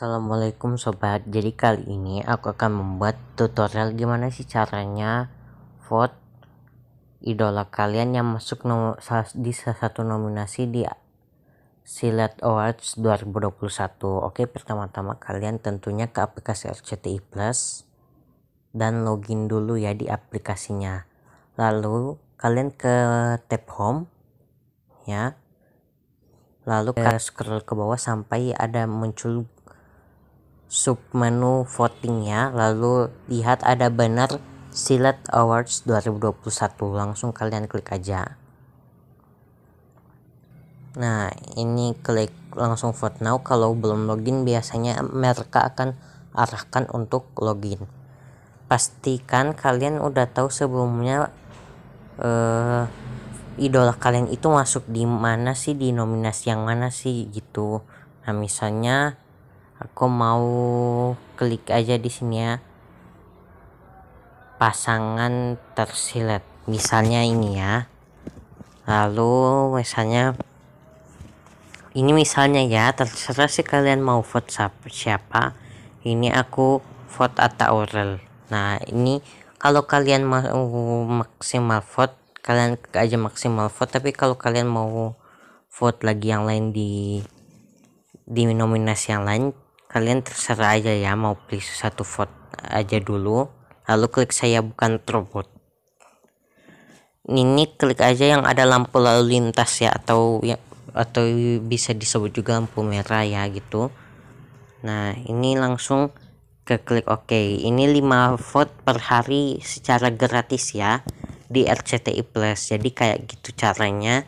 Assalamualaikum sobat jadi kali ini aku akan membuat tutorial gimana sih caranya vote idola kalian yang masuk nom di salah satu nominasi di Silat Awards 2021 oke pertama-tama kalian tentunya ke aplikasi RCTI Plus dan login dulu ya di aplikasinya lalu kalian ke tab home ya lalu ke ya. scroll ke bawah sampai ada muncul submenu votingnya lalu lihat ada banner Silat Awards 2021 langsung kalian klik aja nah ini klik langsung vote now kalau belum login biasanya mereka akan arahkan untuk login pastikan kalian udah tahu sebelumnya eh, idola kalian itu masuk di mana sih di nominasi yang mana sih gitu nah misalnya aku mau klik aja di sini ya pasangan tersilet misalnya ini ya lalu misalnya ini misalnya ya terserah sih kalian mau vote siapa ini aku vote atau oral nah ini kalau kalian mau maksimal vote kalian aja maksimal vote tapi kalau kalian mau vote lagi yang lain di di nominasi yang lain kalian terserah aja ya mau pilih satu vote aja dulu lalu klik saya bukan robot ini klik aja yang ada lampu lalu lintas ya atau ya, atau bisa disebut juga lampu merah ya gitu nah ini langsung ke klik oke ini 5 vote per hari secara gratis ya di RCTI Plus jadi kayak gitu caranya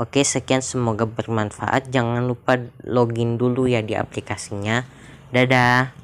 Oke sekian semoga bermanfaat jangan lupa login dulu ya di aplikasinya Dadah.